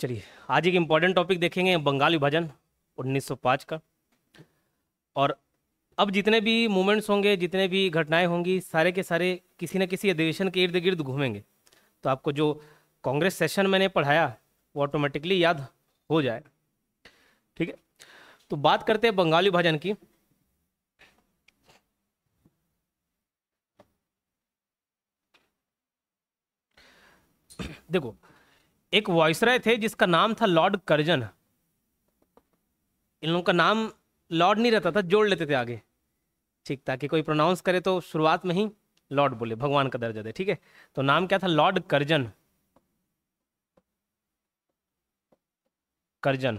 चलिए आज एक इम्पॉर्टेंट टॉपिक देखेंगे बंगाल विभाजन 1905 का और अब जितने भी मूवमेंट्स होंगे जितने भी घटनाएं होंगी सारे के सारे किसी न किसी अधिवेशन के इर्द गिर्द घूमेंगे तो आपको जो कांग्रेस सेशन मैंने पढ़ाया वो ऑटोमेटिकली याद हो जाए ठीक है तो बात करते हैं बंगाल विभाजन की देखो एक वॉइसराय थे जिसका नाम था लॉर्ड करजन इन लोगों का नाम लॉर्ड नहीं रहता था जोड़ लेते थे आगे ठीक ताकि कोई प्रोनाउंस करे तो शुरुआत में ही लॉर्ड बोले भगवान का दर्जा दे ठीक है तो नाम क्या था लॉर्ड करजन करजन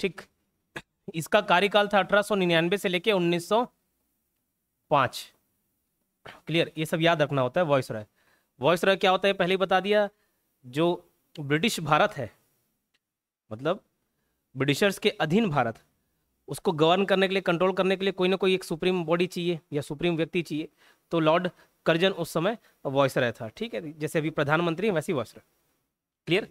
ठीक इसका कार्यकाल था अठारह से लेके 1905 क्लियर ये सब याद रखना होता है वॉइस राय वॉइस रॉय क्या होता है पहले बता दिया जो ब्रिटिश भारत है मतलब ब्रिटिशर्स के अधीन भारत उसको गवर्न करने के लिए कंट्रोल करने के लिए कोई ना कोई एक सुप्रीम बॉडी चाहिए या सुप्रीम व्यक्ति चाहिए तो लॉर्ड कर्जन उस समय वॉइस रॉय था ठीक है जैसे अभी प्रधानमंत्री वैसे वॉइस रॉय क्लियर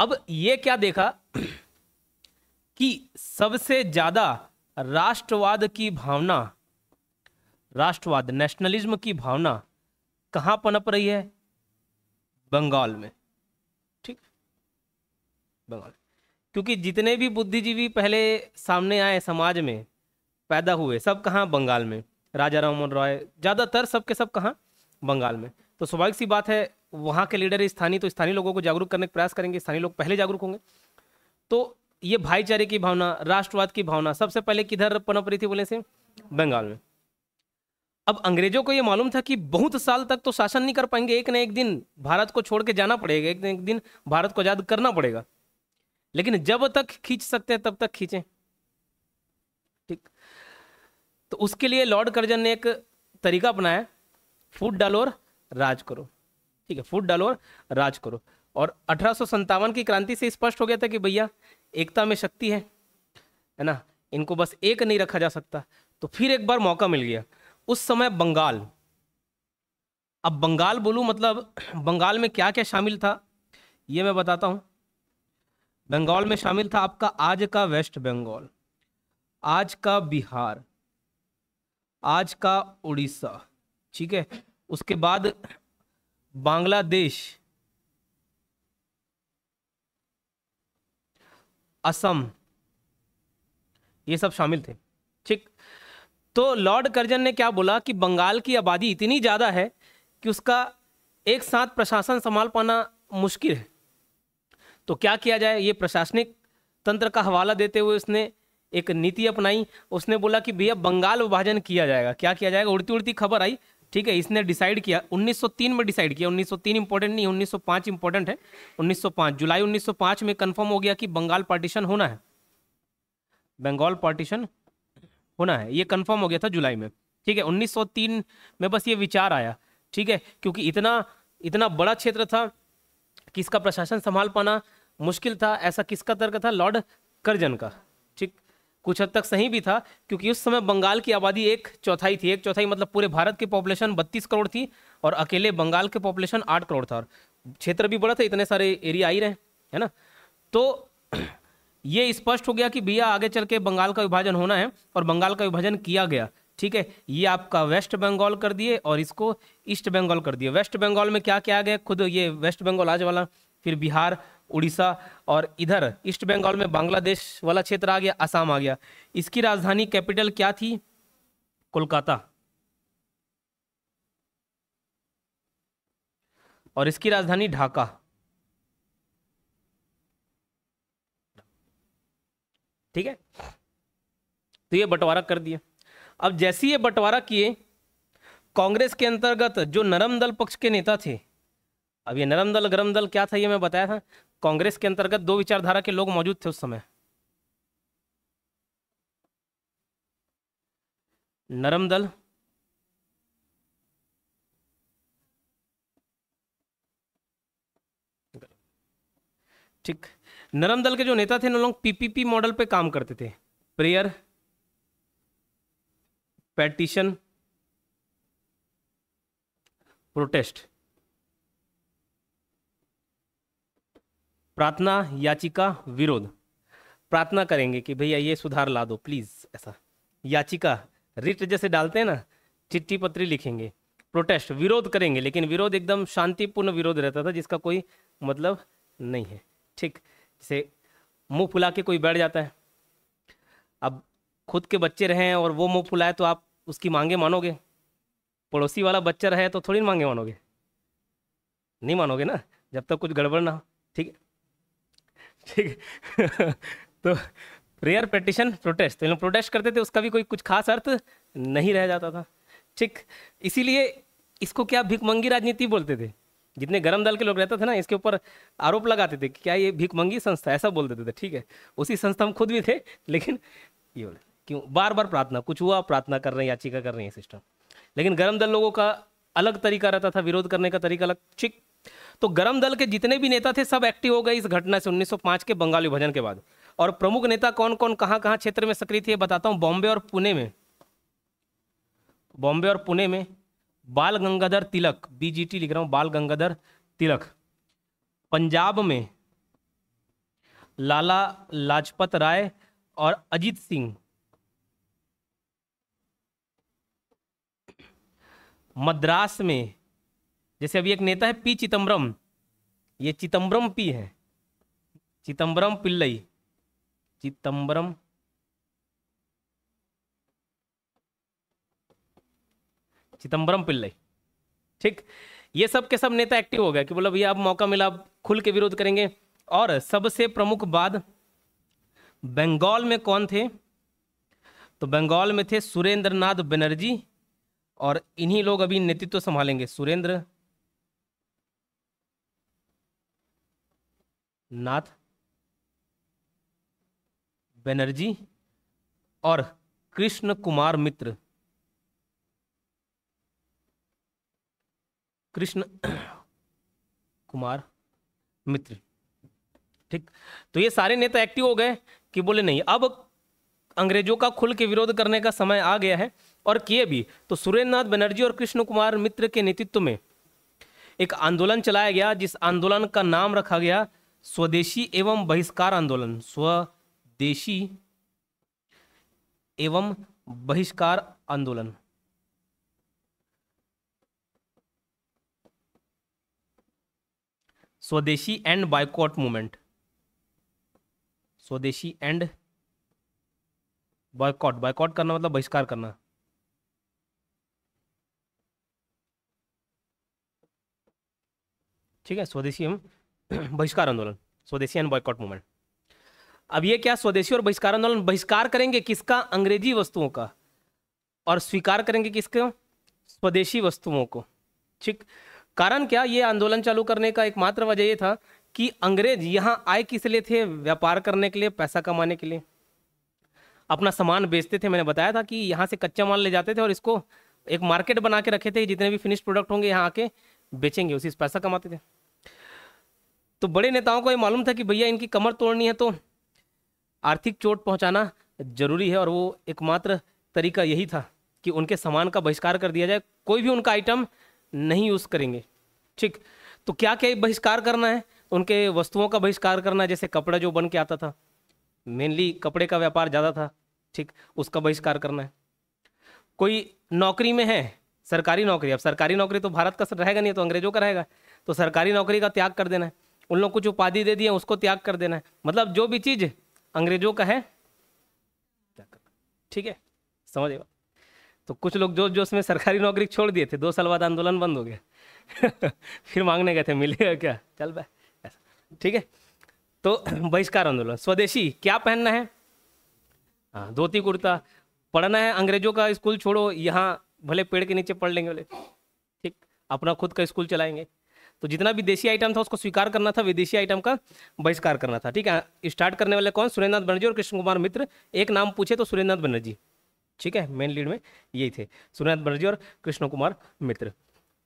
अब ये क्या देखा कि सबसे ज्यादा राष्ट्रवाद की भावना राष्ट्रवाद नेशनलिज्म की भावना कहाँ पनप रही है बंगाल में ठीक बंगाल क्योंकि जितने भी बुद्धिजीवी पहले सामने आए समाज में पैदा हुए सब कहाँ बंगाल में राजा मोहन रॉय ज़्यादातर सब के सब कहाँ बंगाल में तो स्वाभाविक सी बात है वहाँ के लीडर स्थानीय तो स्थानीय लोगों को जागरूक करने का प्रयास करेंगे स्थानीय लोग पहले जागरूक होंगे तो ये भाईचारे की भावना राष्ट्रवाद की भावना सबसे पहले किधर पनप रही थी बोले से बंगाल में अब अंग्रेजों को यह मालूम था कि बहुत साल तक तो शासन नहीं कर पाएंगे एक न एक दिन भारत को छोड़ के जाना पड़ेगा एक न एक दिन भारत को आजाद करना पड़ेगा लेकिन जब तक खींच सकते हैं तब तक खींचे ठीक तो उसके लिए लॉर्ड कर्जन ने एक तरीका अपनाया फूट डालो और राज करो ठीक है फूट डालो और राज करो और अठारह की क्रांति से स्पष्ट हो गया था कि भैया एकता में शक्ति है है ना इनको बस एक नहीं रखा जा सकता तो फिर एक बार मौका मिल गया उस समय बंगाल अब बंगाल बोलूँ मतलब बंगाल में क्या क्या शामिल था ये मैं बताता हूँ बंगाल में शामिल था आपका आज का वेस्ट बंगाल आज का बिहार आज का उड़ीसा ठीक है उसके बाद बांग्लादेश असम ये सब शामिल थे ठीक तो लॉर्ड कर्जन ने क्या बोला कि बंगाल की आबादी इतनी ज़्यादा है कि उसका एक साथ प्रशासन संभाल पाना मुश्किल है तो क्या किया जाए ये प्रशासनिक तंत्र का हवाला देते हुए उसने एक नीति अपनाई उसने बोला कि भैया बंगाल विभाजन किया जाएगा क्या किया जाएगा उड़ती उड़ती खबर आई ठीक है इसने डिसाइड किया 1903 में डिसाइड किया 1903 इंपॉर्टेंट नहीं 1905 इंपॉर्टेंट है 1905 जुलाई 1905 में कंफर्म हो गया कि बंगाल पार्टीशन होना है बंगाल पार्टीशन होना है ये कंफर्म हो गया था जुलाई में ठीक है 1903 में बस ये विचार आया ठीक है क्योंकि इतना इतना बड़ा क्षेत्र था किसका प्रशासन संभाल पाना मुश्किल था ऐसा किसका तर्क था लॉर्ड कर्जन का ठीक कुछ हद तक सही भी था क्योंकि उस समय बंगाल की आबादी एक चौथाई थी एक चौथाई मतलब पूरे भारत की पॉपुलेशन बत्तीस करोड़ थी और अकेले बंगाल के पॉपुलेशन आठ करोड़ था और क्षेत्र भी बड़ा था इतने सारे एरिया आ ही रहे हैं ना तो ये स्पष्ट हो गया कि भैया आगे चल के बंगाल का विभाजन होना है और बंगाल का विभाजन किया गया ठीक है ये आपका वेस्ट बंगाल कर दिए और इसको ईस्ट बंगाल कर दिए वेस्ट बंगाल में क्या क्या आ गया खुद ये वेस्ट बंगाल आज वाला फिर बिहार उड़ीसा और इधर ईस्ट बंगाल में बांग्लादेश वाला क्षेत्र आ गया असम आ गया इसकी राजधानी कैपिटल क्या थी कोलकाता और इसकी राजधानी ढाका ठीक है तो ये बंटवारा कर दिया अब जैसे ये बंटवारा किए कांग्रेस के अंतर्गत जो नरम दल पक्ष के नेता थे अब ये नरम दल गरम दल क्या था ये मैं बताया था कांग्रेस के अंतर्गत दो विचारधारा के लोग मौजूद थे उस समय नरम दल ठीक नरम दल के जो नेता थे लोग पीपीपी मॉडल पे काम करते थे प्रेयर पेटिशन प्रोटेस्ट प्रार्थना याचिका विरोध प्रार्थना करेंगे कि भैया ये सुधार ला दो प्लीज ऐसा याचिका रिट जैसे डालते हैं ना चिट्ठी पत्री लिखेंगे प्रोटेस्ट विरोध करेंगे लेकिन विरोध एकदम शांतिपूर्ण विरोध रहता था जिसका कोई मतलब नहीं है ठीक जैसे मुंह फुला के कोई बैठ जाता है अब खुद के बच्चे रहें और वो मुंह फुलाए तो आप उसकी मांगे मानोगे पड़ोसी वाला बच्चा रहे तो थोड़ी मांगे मानोगे नहीं मानोगे ना जब तक कुछ गड़बड़ ना हो ठीक ठीक तो प्रेयर पेटिशन प्रोटेस्ट तो प्रोटेस्ट करते थे उसका भी कोई कुछ खास अर्थ नहीं रह जाता था ठीक इसीलिए इसको क्या भिकमंगी राजनीति बोलते थे जितने गर्म दल के लोग रहते थे ना इसके ऊपर आरोप लगाते थे कि क्या ये भीखमंगी संस्था ऐसा बोल देते थे ठीक है उसी संस्था में खुद भी थे लेकिन ये बोले क्यों बार बार प्रार्थना कुछ हुआ प्रार्थना कर रहे हैं याचिका कर रहे हैं सिस्टम लेकिन गर्म दल लोगों का अलग तरीका रहता था विरोध करने का तरीका अलग ठीक तो गर्म दल के जितने भी नेता थे सब एक्टिव हो गए इस घटना से 1905 के बंगाल विभाजन के बाद और प्रमुख नेता कौन कौन कहाँ कहाँ क्षेत्र में सक्रिय थे बताता हूँ बॉम्बे और पुणे में बॉम्बे और पुणे में बाल गंगाधर तिलक बीजीटी लिख रहा हूं बाल गंगाधर तिलक पंजाब में लाला लाजपत राय और अजीत सिंह मद्रास में जैसे अभी एक नेता है पी चिदम्बरम ये चिदम्बरम पी है चिदम्बरम पिल्लई चिदम्बरम चिदम्बरम पिल्लई ठीक ये सब के सब नेता एक्टिव हो गया कि बोला भैया अब मौका मिला अब खुल के विरोध करेंगे और सबसे प्रमुख बाद बंगाल में कौन थे तो बंगाल में थे सुरेंद्र नाथ बनर्जी और इन्हीं लोग अभी नेतृत्व संभालेंगे सुरेंद्र नाथ बनर्जी और कृष्ण कुमार मित्र कृष्ण कुमार मित्र ठीक तो ये सारे नेता एक्टिव हो गए कि बोले नहीं अब अंग्रेजों का खुल के विरोध करने का समय आ गया है और किए भी तो सुरेंद्रनाथ बनर्जी और कृष्ण कुमार मित्र के नेतृत्व में एक आंदोलन चलाया गया जिस आंदोलन का नाम रखा गया स्वदेशी एवं बहिष्कार आंदोलन स्वदेशी एवं बहिष्कार आंदोलन Swadeshi and boycott movement Swadeshi and boycott boycott करना मतलब बहिष्कार करना ठीक है स्वदेशी हम बहिष्कार आंदोलन स्वदेशी एंड बॉयकॉट मूवमेंट अब ये क्या स्वदेशी और बहिष्कार आंदोलन बहिष्कार करेंगे किसका अंग्रेजी वस्तुओं का और स्वीकार करेंगे किसके स्वदेशी वस्तुओं को ठीक कारण क्या ये आंदोलन चालू करने का एकमात्र वजह ये था कि अंग्रेज यहाँ आए किस लिए थे व्यापार करने के लिए पैसा कमाने के लिए अपना सामान बेचते थे मैंने बताया था कि यहाँ से कच्चा माल ले जाते थे और इसको एक मार्केट बना के रखे थे जितने भी फिनिश प्रोडक्ट होंगे यहाँ आके बेचेंगे उसी से पैसा कमाते थे तो बड़े नेताओं को ये मालूम था कि भैया इनकी कमर तोड़नी है तो आर्थिक चोट पहुँचाना जरूरी है और वो एकमात्र तरीका यही था कि उनके सामान का बहिष्कार कर दिया जाए कोई भी उनका आइटम नहीं यूज़ करेंगे ठीक तो क्या क्या बहिष्कार करना है उनके वस्तुओं का बहिष्कार करना है जैसे कपड़ा जो बन के आता था मेनली कपड़े का व्यापार ज़्यादा था ठीक उसका बहिष्कार करना है कोई नौकरी में है सरकारी नौकरी अब सरकारी नौकरी तो भारत का रहेगा नहीं तो अंग्रेजों का रहेगा तो सरकारी नौकरी का त्याग कर देना है उन लोग कुछ उपाधि दे दी है उसको त्याग कर देना है मतलब जो भी चीज़ अंग्रेजों का है ठीक है समझेगा तो कुछ लोग जोश जोश में सरकारी नौकरी छोड़ दिए थे दो साल बाद आंदोलन बंद हो गया फिर मांगने गए थे मिलेगा क्या चल भाई ऐसा ठीक है तो बहिष्कार आंदोलन स्वदेशी क्या पहनना है हाँ धोती कुर्ता पढ़ना है अंग्रेजों का स्कूल छोड़ो यहाँ भले पेड़ के नीचे पढ़ लेंगे बोले ठीक अपना खुद का स्कूल चलाएंगे तो जितना भी देशी आइटम था उसको स्वीकार करना था विदेशी आइटम का बहिष्कार करना था ठीक है स्टार्ट करने वाले कौन सुरेंद्रनाथ बनर्जी और कृष्ण कुमार मित्र एक नाम पूछे तो सुरेंद्रनाथ बनर्जी ठीक है मेन लीड में यही थे सुरेंद्र बनर्जी और कृष्ण कुमार मित्र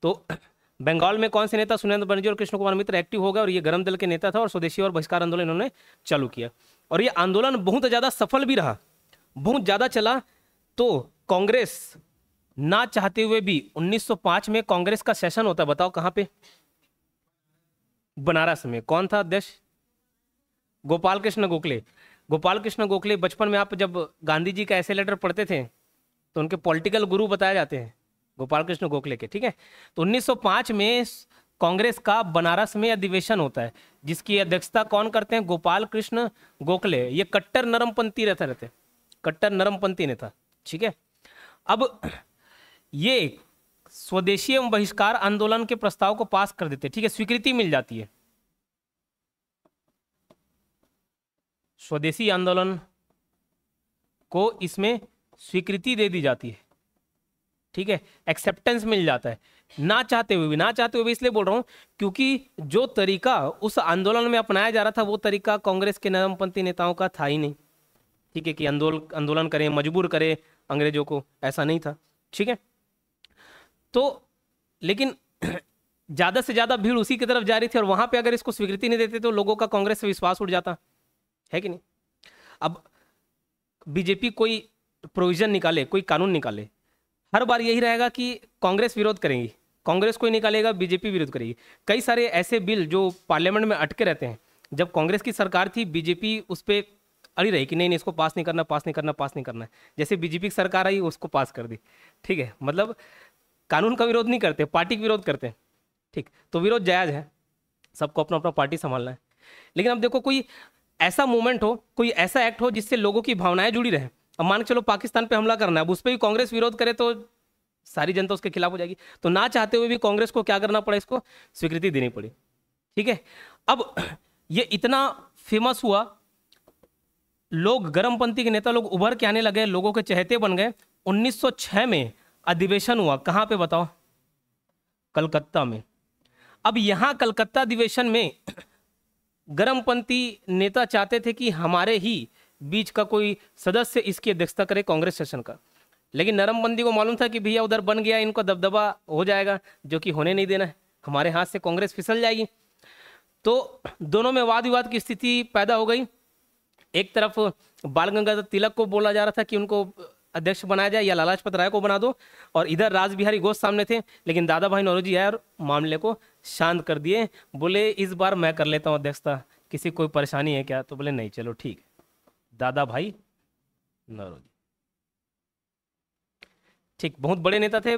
तो बंगाल में कौन से नेता सुनेंद्र बनर्जी और कृष्ण कुमार मित्र एक्टिव हो गए और ये गर्म दल के नेता था और स्वदेशी और बहिष्कार आंदोलन इन्होंने चालू किया और ये आंदोलन बहुत ज़्यादा सफल भी रहा बहुत ज़्यादा चला तो कांग्रेस ना चाहते हुए भी 1905 में कांग्रेस का सेशन होता बताओ कहाँ पे बनारस में कौन था अध्यक्ष गोपाल कृष्ण गोखले गोपाल कृष्ण गोखले बचपन में आप जब गांधी जी का ऐसे लेटर पढ़ते थे तो उनके पॉलिटिकल गुरु बताए जाते हैं गोपाल कृष्ण गोखले के ठीक है तो 1905 में कांग्रेस का बनारस में अधिवेशन होता है जिसकी अध्यक्षता कौन करते हैं गोपाल कृष्ण गोखले ये कट्टर नरमपंथी रहते रहते कट्टर नरमपंथी नेता ठीक है अब ये स्वदेशी एवं बहिष्कार आंदोलन के प्रस्ताव को पास कर देते ठीक है स्वीकृति मिल जाती है स्वदेशी आंदोलन को इसमें स्वीकृति दे दी जाती है ठीक है एक्सेप्टेंस मिल जाता है ना चाहते हुए भी ना चाहते हुए भी इसलिए बोल रहा हूं क्योंकि जो तरीका उस आंदोलन में अपनाया जा रहा था वो तरीका कांग्रेस के नरमपंथी नेताओं का था ही नहीं ठीक है कि आंदोलन आंदोलन करें मजबूर करें अंग्रेजों को ऐसा नहीं था ठीक है तो लेकिन ज़्यादा से ज़्यादा भीड़ उसी की तरफ जा रही थी और वहां पे अगर इसको स्वीकृति नहीं देते तो लोगों का कांग्रेस से विश्वास उठ जाता है कि नहीं अब बीजेपी कोई प्रोविजन निकाले कोई कानून निकाले हर बार यही रहेगा कि कांग्रेस विरोध करेगी कांग्रेस कोई निकालेगा बीजेपी विरोध करेगी कई सारे ऐसे बिल जो पार्लियामेंट में अटके रहते हैं जब कांग्रेस की सरकार थी बीजेपी उस पर अड़ी रही कि नहीं नहीं इसको पास नहीं करना पास नहीं करना पास नहीं करना जैसे बीजेपी की सरकार आई उसको पास कर दी ठीक है मतलब कानून का विरोध नहीं करते पार्टी का विरोध करते ठीक तो विरोध जायज़ है सबको अपना अपना पार्टी संभालना है लेकिन अब देखो कोई ऐसा मूवमेंट हो कोई ऐसा एक्ट हो जिससे लोगों की भावनाएं जुड़ी रहे अब मान के चलो पाकिस्तान पे हमला करना है अब उस पर भी कांग्रेस विरोध करे तो सारी जनता उसके खिलाफ हो जाएगी तो ना चाहते हुए भी कांग्रेस को क्या करना पड़ा इसको स्वीकृति देनी पड़ी ठीक है अब ये इतना फेमस हुआ लोग गर्मपंथी के नेता लोग उभर के आने लगे लोगों के चहते बन गए 1906 में अधिवेशन हुआ कहाँ पे बताओ कलकत्ता में अब यहाँ कलकत्ता अधिवेशन में गर्मपंथी नेता चाहते थे कि हमारे ही बीच का कोई सदस्य इसकी अध्यक्षता करे कांग्रेस सेशन का लेकिन नरमबंदी को मालूम था कि भैया उधर बन गया इनका दबदबा हो जाएगा जो कि होने नहीं देना है हमारे हाथ से कांग्रेस फिसल जाएगी तो दोनों में वाद विवाद की स्थिति पैदा हो गई एक तरफ बाल गंगाधर तिलक को बोला जा रहा था कि उनको अध्यक्ष बनाया जाए या लालाजपत राय को बना दो और इधर राज बिहारी घोष सामने थे लेकिन दादा भाई नौरोजी आए और मामले को शांत कर दिए बोले इस बार मैं कर लेता हूँ अध्यक्षता किसी कोई परेशानी है क्या तो बोले नहीं चलो ठीक दादा भाई नौरोजी ठीक बहुत बड़े नेता थे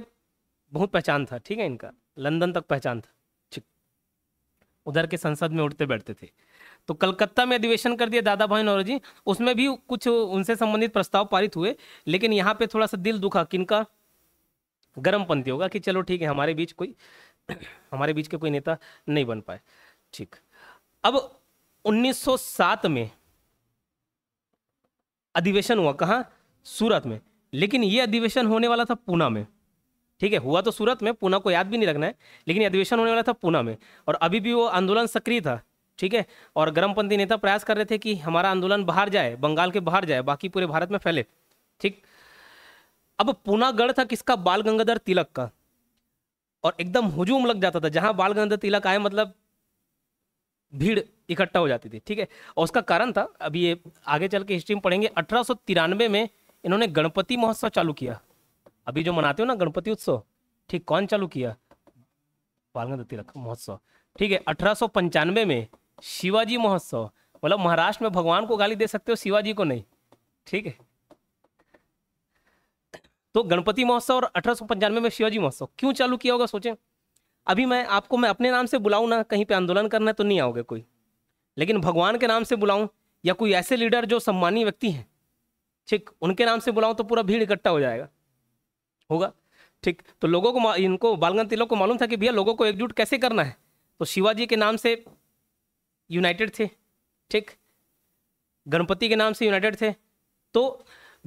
बहुत पहचान था ठीक है इनका लंदन तक पहचान था ठीक उधर के संसद में उठते बैठते थे तो कलकत्ता में अधिवेशन कर दिया दादा भाई नौरोजी उसमें भी कुछ उनसे संबंधित प्रस्ताव पारित हुए लेकिन यहाँ पे थोड़ा सा दिल दुखा किनका पंथी होगा कि चलो ठीक है हमारे बीच कोई हमारे बीच के कोई नेता नहीं बन पाए ठीक अब 1907 में अधिवेशन हुआ कहाँ सूरत में लेकिन ये अधिवेशन होने वाला था पूना में ठीक है हुआ तो सूरत में पूना को याद भी नहीं रखना है लेकिन अधिवेशन होने वाला था पूना में और अभी भी वो आंदोलन सक्रिय था ठीक है और गर्मपंथी नेता प्रयास कर रहे थे कि हमारा आंदोलन बाहर जाए बंगाल के बाहर जाए बाकी पूरे भारत में फैले ठीक अब पूनागढ़ था किसका बाल गंगाधर तिलक का और एकदम हुजूम लग जाता था जहां बाल गंगाधर तिलक आए मतलब भीड़ इकट्ठा हो जाती थी ठीक है और उसका कारण था अभी ये आगे चल के हिस्ट्री में पढ़ेंगे अठारह में इन्होंने गणपति महोत्सव चालू किया अभी जो मनाते हो ना गणपति उत्सव ठीक कौन चालू किया बाल गंगाधर तिलक महोत्सव ठीक है अठारह में शिवाजी महोत्सव मतलब महाराष्ट्र में भगवान को गाली दे सकते हो शिवाजी को नहीं ठीक है तो गणपति महोत्सव और अठारह में शिवाजी महोत्सव क्यों चालू किया होगा सोचें अभी मैं आपको मैं अपने नाम से बुलाऊं ना कहीं पे आंदोलन करना है तो नहीं आओगे कोई लेकिन भगवान के नाम से बुलाऊं या कोई ऐसे लीडर जो सम्मानीय व्यक्ति हैं ठीक उनके नाम से बुलाऊं तो पूरा भीड़ इकट्ठा हो जाएगा होगा ठीक तो लोगों को इनको बालगन तिलों को मालूम था कि भैया लोगों को एकजुट कैसे करना है तो शिवाजी के नाम से यूनाइटेड थे ठीक गणपति के नाम से यूनाइटेड थे तो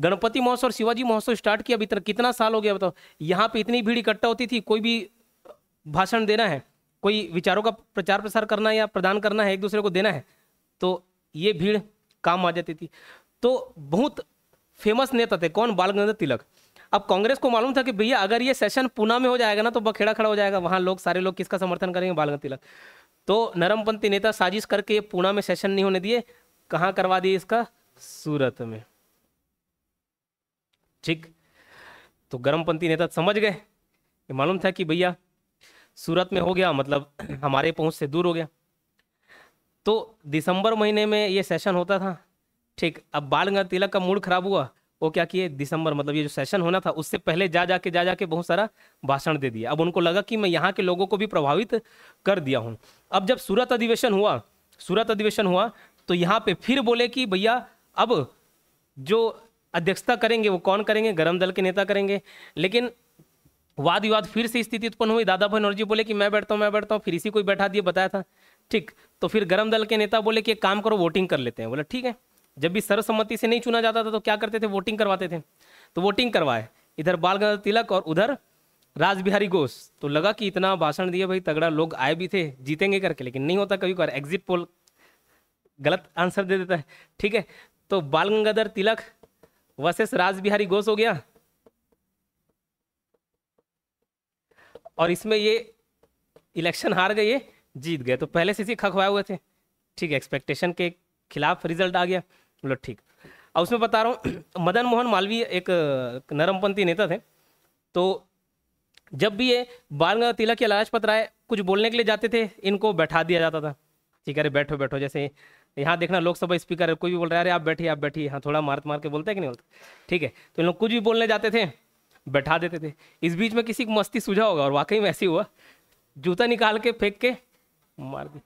गणपति महोत्सव और शिवाजी महोत्सव स्टार्ट किया अभी तक कितना साल हो गया बताओ यहाँ पे इतनी भीड़ इकट्ठा होती थी कोई भी भाषण देना है कोई विचारों का प्रचार प्रसार करना है या प्रदान करना है एक दूसरे को देना है तो ये भीड़ काम आ जाती थी तो बहुत फेमस नेता थे कौन बाल गंगाधर तिलक अब कांग्रेस को मालूम था कि भैया अगर ये सेशन पुणे में हो जाएगा ना तो बखेड़ा खड़ा हो जाएगा वहाँ लोग सारे लोग किसका समर्थन करेंगे बाल गंगाधर तिलक तो नरमपंथी नेता साजिश करके पूना में सेशन नहीं होने दिए कहाँ करवा दिए इसका सूरत में ठीक तो गर्मपंथी नेता समझ गए मालूम था कि भैया सूरत में हो गया मतलब हमारे पहुंच से दूर हो गया तो दिसंबर महीने में ये सेशन होता था ठीक अब बाल गंगा तिलक का मूड खराब हुआ वो क्या किए दिसंबर मतलब ये जो सेशन होना था उससे पहले जा जाके जा जाके बहुत सारा भाषण दे दिया अब उनको लगा कि मैं यहाँ के लोगों को भी प्रभावित कर दिया हूँ अब जब सूरत अधिवेशन हुआ सूरत अधिवेशन हुआ तो यहाँ पे फिर बोले कि भैया अब जो अध्यक्षता करेंगे वो कौन करेंगे गर्म दल के नेता करेंगे लेकिन वाद विवाद फिर से स्थिति उत्पन्न हुई दादा नौरजी बोले कि मैं बैठता हूँ मैं बैठता हूँ फिर इसी को बैठा दिए बताया था ठीक तो फिर गर्म दल के नेता बोले कि एक काम करो वोटिंग कर लेते हैं बोले ठीक है जब भी सर्वसम्मति से नहीं चुना जाता था तो क्या करते थे वोटिंग करवाते थे तो वोटिंग करवाए इधर बाल गंगाधर तिलक और उधर राजबिहारी घोष तो लगा कि इतना भाषण दिया भाई तगड़ा लोग आए भी थे जीतेंगे करके लेकिन नहीं होता कभी कभार एग्जिट पोल गलत आंसर दे देता है ठीक है तो बाल गंगाधर तिलक वर्सेस राजबिहारी घोष हो गया और इसमें ये इलेक्शन हार गए ये जीत गए तो पहले से इसी खखवाए हुए थे ठीक है एक्सपेक्टेशन के खिलाफ रिजल्ट आ गया बोला मतलब ठीक अब उसमें बता रहा हूँ मदन मोहन मालवीय एक नरमपंथी नेता थे तो जब भी ये बाल गंगा तिलक या लाजपत राय कुछ बोलने के लिए जाते थे इनको बैठा दिया जाता था ठीक है अरे बैठो बैठो जैसे यहाँ देखना लोकसभा स्पीकर है कोई भी बोल रहा है अरे आप बैठिए आप बैठिए हाँ थोड़ा मार मार के बोलते हैं कि नहीं बोलते ठीक है तो इन लोग कुछ भी बोलने जाते थे बैठा देते थे इस बीच में किसी को मस्ती सूझा होगा और वाकई में ऐसी हुआ जूता निकाल के फेंक के मार दी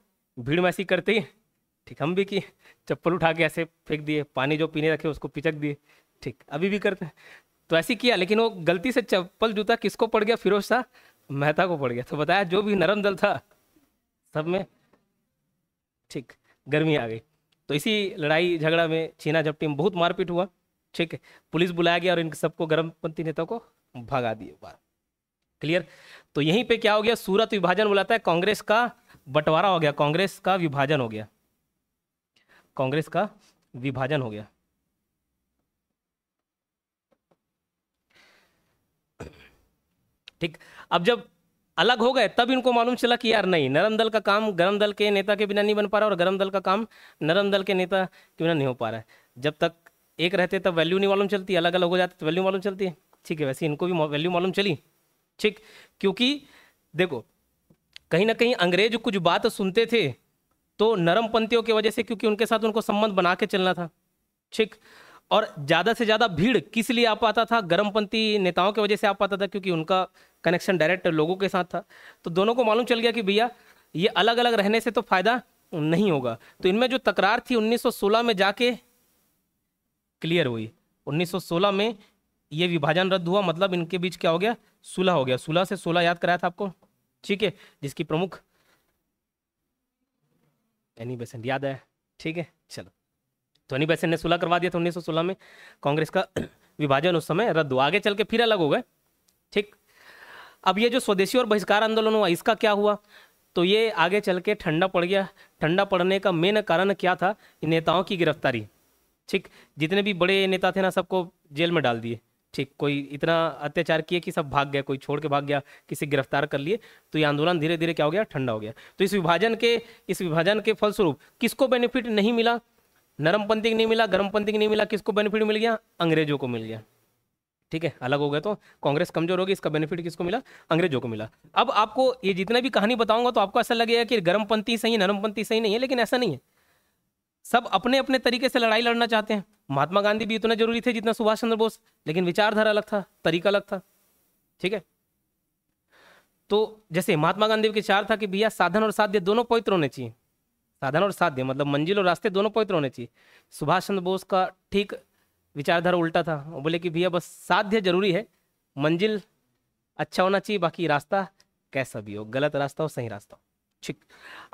भीड़ में ऐसी करते ही ठीक हम भी किए चप्पल उठा के ऐसे फेंक दिए पानी जो पीने रखे उसको पिचक दिए ठीक अभी भी करते हैं तो ऐसे किया लेकिन वो गलती से चप्पल जूता किसको पड़ गया फिरोज शाह मेहता को पड़ गया तो बताया जो भी नरम दल था सब में ठीक गर्मी आ गई तो इसी लड़ाई झगड़ा में छीना झपटी में बहुत मारपीट हुआ ठीक है पुलिस बुलाया गया और इन सबको गर्मपंथी नेताओं को भगा दिए बार क्लियर तो यहीं पे क्या हो गया सूरत विभाजन बुलाता है कांग्रेस का बंटवारा हो गया कांग्रेस का विभाजन हो गया कांग्रेस का विभाजन हो गया ठीक अब जब अलग हो गए तब इनको मालूम चला कि यार नहीं नरम दल का काम गरम दल के नेता के बिना नहीं बन पा रहा और गरम दल का काम नरम दल के नेता के बिना नहीं हो पा रहा है जब तक एक रहते तब वैल्यू नहीं मालूम चलती अलग अलग हो जाते तो वैल्यू मालूम चलती है ठीक है वैसे इनको भी वैल्यू मालूम चली ठीक क्योंकि देखो कहीं ना कहीं अंग्रेज कुछ बात सुनते थे तो नरम पंथियों की वजह से क्योंकि उनके साथ उनको संबंध बना के चलना था ठीक और ज़्यादा से ज़्यादा भीड़ किस लिए आ पाता था गर्मपंथी नेताओं की वजह से आ पाता था क्योंकि उनका कनेक्शन डायरेक्ट लोगों के साथ था तो दोनों को मालूम चल गया कि भैया ये अलग अलग रहने से तो फ़ायदा नहीं होगा तो इनमें जो तकरार थी 1916 में जाके क्लियर हुई 1916 में ये विभाजन रद्द हुआ मतलब इनके बीच क्या हो गया सुलह हो गया सुलह से सोलह याद कराया था आपको ठीक है जिसकी प्रमुख एनी बेसेंट याद है ठीक है चलो टोनी तो बेसेंट ने सुलह करवा दिया था उन्नीस में कांग्रेस का विभाजन उस समय रद्द हुआ आगे चल के फिर अलग हो गए ठीक अब ये जो स्वदेशी और बहिष्कार आंदोलन हुआ इसका क्या हुआ तो ये आगे चल के ठंडा पड़ गया ठंडा पड़ने का मेन कारण क्या था नेताओं की गिरफ्तारी ठीक जितने भी बड़े नेता थे ना सबको जेल में डाल दिए ठीक कोई इतना अत्याचार किए कि सब भाग गया कोई छोड़ के भाग गया किसी गिरफ्तार कर लिए तो ये आंदोलन धीरे धीरे क्या हो गया ठंडा हो गया तो इस विभाजन के इस विभाजन के फलस्वरूप किसको बेनिफिट नहीं मिला नरमपंथी नहीं मिला गर्मपंथी नहीं मिला किसको बेनिफिट मिल गया अंग्रेजों को मिल गया ठीक है अलग हो गया तो कांग्रेस कमजोर होगी इसका बेनिफिट किसको मिला अंग्रेजों को मिला अब आपको ये जितना भी कहानी बताऊंगा तो आपको ऐसा लगेगा कि गर्मपंथी सही नरमपंथी सही नहीं है लेकिन ऐसा नहीं है सब अपने अपने तरीके से लड़ाई लड़ना चाहते हैं महात्मा गांधी भी इतना जरूरी थे जितना सुभाष चंद्र बोस लेकिन विचारधारा अलग था तरीका अलग था ठीक है तो जैसे महात्मा गांधी विचार था कि भैया साधन और साध्य दोनों पवित्र होने चाहिए साधन और साध्य मतलब मंजिल और रास्ते दोनों पवित्र होने चाहिए सुभाष चंद्र बोस का ठीक विचारधारा उल्टा था वो बोले कि भैया बस साध्य जरूरी है मंजिल अच्छा होना चाहिए बाकी रास्ता कैसा भी हो गलत रास्ता हो सही रास्ता हो ठीक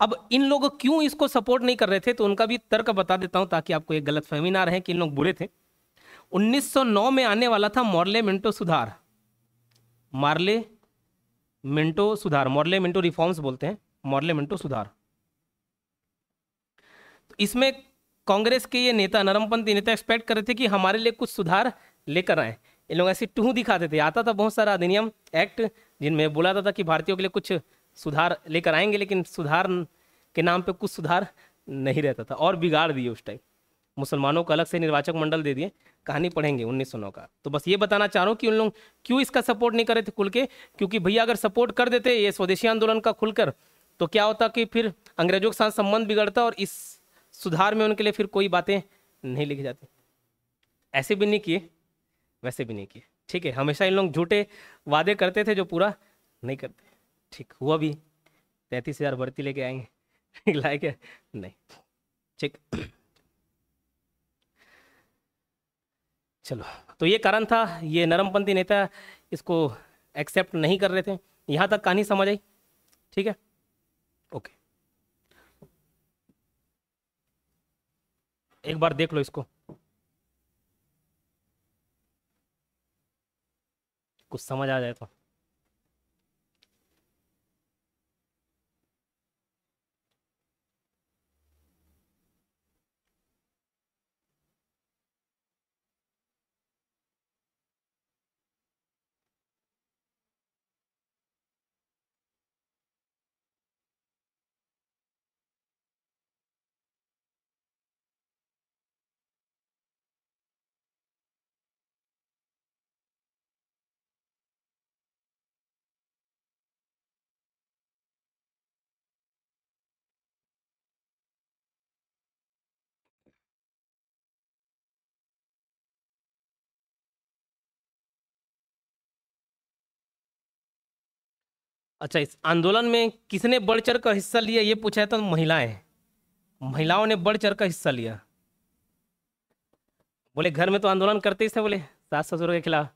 अब इन लोग क्यों इसको सपोर्ट नहीं कर रहे थे तो उनका भी तर्क बता देता हूं ताकि आपको एक गलत फहमी ना रहे कि इन लोग बुरे थे 1909 में आने वाला था मॉर्ले मिंटो सुधार मार्ले मिंटो सुधार मॉर्ले मिंटो रिफॉर्म्स बोलते हैं मॉर्ले मिंटो सुधार तो इसमें कांग्रेस के ये नेता नरमपंथी नेता एक्सपेक्ट कर रहे थे कि हमारे लिए कुछ सुधार लेकर आए इन लोग ऐसे टूह दिखाते थे आता था बहुत सारा अधिनियम एक्ट जिनमें बोला था कि भारतीयों के लिए कुछ सुधार लेकर आएंगे लेकिन सुधार के नाम पे कुछ सुधार नहीं रहता था और बिगाड़ दिए उस टाइम मुसलमानों को अलग से निर्वाचक मंडल दे दिए कहानी पढ़ेंगे उन्नीस सौ नौ का तो बस ये बताना चाह रहा हूँ कि उन लोग क्यों इसका सपोर्ट नहीं कर रहे थे खुल के क्योंकि भैया अगर सपोर्ट कर देते ये स्वदेशी आंदोलन का खुलकर तो क्या होता कि फिर अंग्रेजों के साथ संबंध बिगड़ता और इस सुधार में उनके लिए फिर कोई बातें नहीं लिखी जाती ऐसे भी नहीं किए वैसे भी नहीं किए ठीक है हमेशा इन लोग झूठे वादे करते थे जो पूरा नहीं करते ठीक हुआ भी तैंतीस हज़ार भर्ती लेके आएंगे लाए क्या नहीं ठीक चलो तो ये कारण था ये नरमपंथी नेता इसको एक्सेप्ट नहीं कर रहे थे यहाँ तक कहानी समझ आई ठीक है ओके एक बार देख लो इसको कुछ समझ आ जाए तो अच्छा इस आंदोलन में किसने बढ़ चढ़ कर हिस्सा लिया ये पूछा है तो महिलाएं महिलाओं ने बढ़ चढ़ कर हिस्सा लिया बोले घर में तो आंदोलन करते ही थे बोले सास ससुर के खिलाफ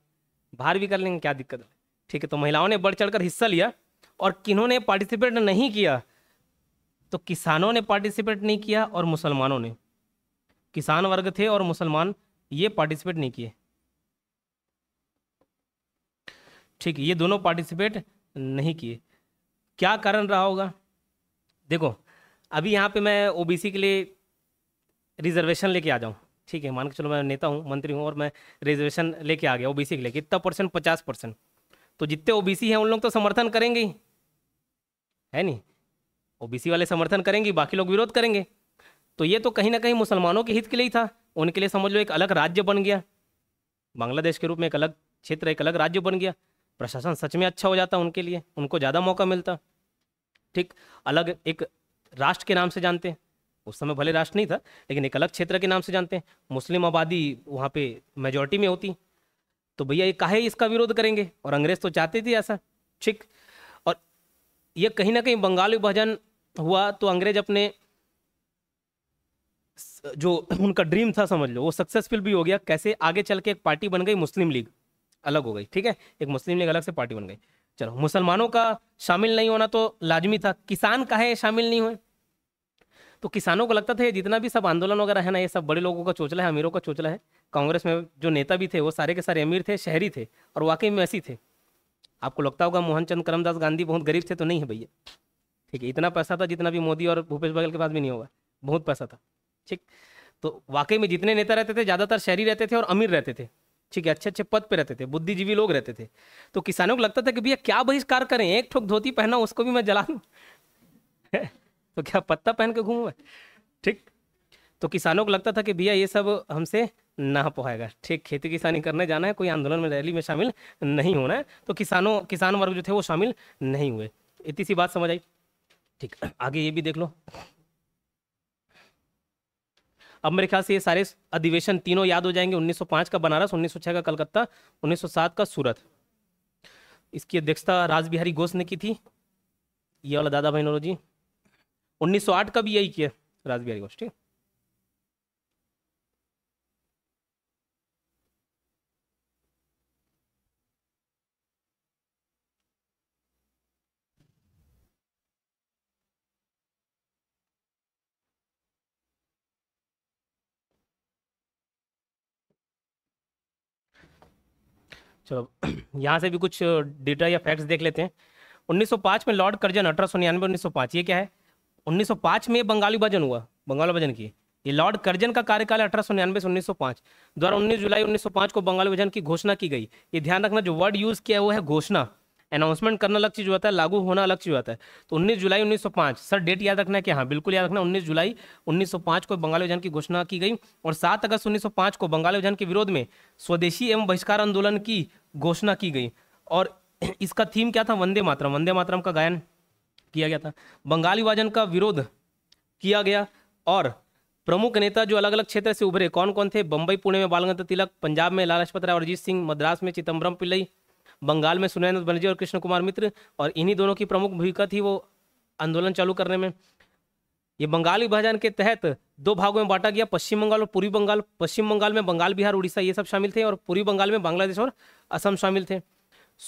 बाहर भी कर लेंगे क्या दिक्कत है ठीक है तो महिलाओं ने बढ़ चढ़कर हिस्सा लिया और किन्ों ने पार्टिसिपेट नहीं किया तो किसानों ने पार्टिसिपेट नहीं किया और मुसलमानों ने किसान वर्ग थे और मुसलमान ये पार्टिसिपेट नहीं किए ठीक ये दोनों पार्टिसिपेट नहीं किए क्या कारण रहा होगा देखो अभी यहाँ पे मैं ओबीसी के लिए रिजर्वेशन लेके आ जाऊँ ठीक है मान के चलो मैं नेता हूँ मंत्री हूँ और मैं रिजर्वेशन लेके आ गया ओबीसी के लिए कितना परसेंट पचास परसेंट तो जितने ओबीसी हैं उन लोग तो समर्थन करेंगे ही है नहीं ओबीसी वाले समर्थन करेंगे बाकी लोग विरोध करेंगे तो ये तो कहीं ना कहीं मुसलमानों के हित के लिए ही था उनके लिए समझ लो एक अलग राज्य बन गया बांग्लादेश के रूप में एक अलग क्षेत्र एक अलग राज्य बन गया प्रशासन सच में अच्छा हो जाता उनके लिए उनको ज़्यादा मौका मिलता ठीक अलग एक राष्ट्र के नाम से जानते हैं उस समय भले राष्ट्र नहीं था लेकिन एक अलग क्षेत्र के नाम से जानते हैं मुस्लिम आबादी वहाँ पे मेजोरिटी में होती तो भैया ये काहे इसका विरोध करेंगे और अंग्रेज तो चाहते थे ऐसा ठीक और ये कहीं ना कहीं बंगाल विभाजन हुआ तो अंग्रेज अपने जो उनका ड्रीम था समझ लो वो सक्सेसफुल भी हो गया कैसे आगे चल के एक पार्टी बन गई मुस्लिम लीग अलग हो गई ठीक है एक मुस्लिम लीग अलग से पार्टी बन गई चलो मुसलमानों का शामिल नहीं होना तो लाजमी था किसान है शामिल नहीं हुए तो किसानों को लगता था ये जितना भी सब आंदोलन वगैरह है ना ये सब बड़े लोगों का चोचला है अमीरों का चोचला है कांग्रेस में जो नेता भी थे वो सारे के सारे अमीर थे शहरी थे और वाकई में ऐसी थे आपको लगता होगा मोहनचंद करमदास गांधी बहुत गरीब थे तो नहीं है भैया ठीक है इतना पैसा था जितना भी मोदी और भूपेश बघेल के पास भी नहीं होगा बहुत पैसा था ठीक तो वाकई में जितने नेता रहते थे ज़्यादातर शहरी रहते थे और अमीर रहते थे ठीक है अच्छे अच्छे पद पे रहते थे बुद्धिजीवी लोग रहते थे तो किसानों को लगता था कि भैया क्या बहिष्कार करें एक ठोक धोती पहना उसको भी मैं जला दू तो क्या पत्ता पहन के घूमू ठीक तो किसानों को लगता था कि भैया ये सब हमसे ना पाएगा ठीक खेती किसानी करने जाना है कोई आंदोलन में रैली में शामिल नहीं होना है तो किसानों किसान वर्ग जो थे वो शामिल नहीं हुए इतनी सी बात समझ आई ठीक आगे ये भी देख लो अब मेरे ख्याल से ये सारे अधिवेशन तीनों याद हो जाएंगे 1905 का बनारस 1906 का कलकत्ता 1907 का सूरत इसकी अध्यक्षता राजबिहारी घोष ने की थी ये वाला दादा भाई नोरो जी उन्नीस का भी यही किया राजबिहारी घोष ठीक है चलो यहाँ से भी कुछ डेटा या फैक्ट्स देख लेते हैं 1905 में लॉर्ड कर्जन अठारह सौ निन्यानवे उन्नीस ये क्या है 1905 में बंगाली भजन हुआ बंगाली भजन की ये लॉर्ड कर्जन का कार्यकाल अठारह सौ निन्यानवे से उन्नीस द्वारा 19 जुलाई 1905 को बंगाली भजन की घोषणा की गई ये ध्यान रखना जो वर्ड यूज किया है वो है घोषणा अनाउंसमेंट करना अलग चीज़ होता है लागू होना अलग चीज़ होता है तो उन्नीस जुलाई 1905 सर डेट याद रखना है कि हाँ बिल्कुल याद रखना उन्नीस जुलाई 1905 को बंगाल विभाजन की घोषणा की गई और सात अगस्त 1905 को बंगाल विभाजन के विरोध में स्वदेशी एवं बहिष्कार आंदोलन की घोषणा की गई और इसका थीम क्या था वंदे मातरम वंदे मातरम का गायन किया गया था बंगाल विभाजन का विरोध किया गया और प्रमुख नेता जो अलग अलग क्षेत्र से उभरे कौन कौन थे बम्बई पुणे में बालगंगा तिलक पंजाब में लाल लाजपत राय अरिजीत सिंह मद्रास में चिदम्बरम पिल्लई बंगाल में सुनैन बनर्जी और कृष्ण कुमार मित्र और इन्हीं दोनों की प्रमुख भूमिका थी वो आंदोलन चालू करने में ये बंगाल विभाजन के तहत दो भागों में बांटा गया पश्चिम बंगाल और पूर्वी बंगाल पश्चिम बंगाल में बंगाल बिहार उड़ीसा ये सब शामिल थे और पूर्वी बंगाल में बांग्लादेश और असम शामिल थे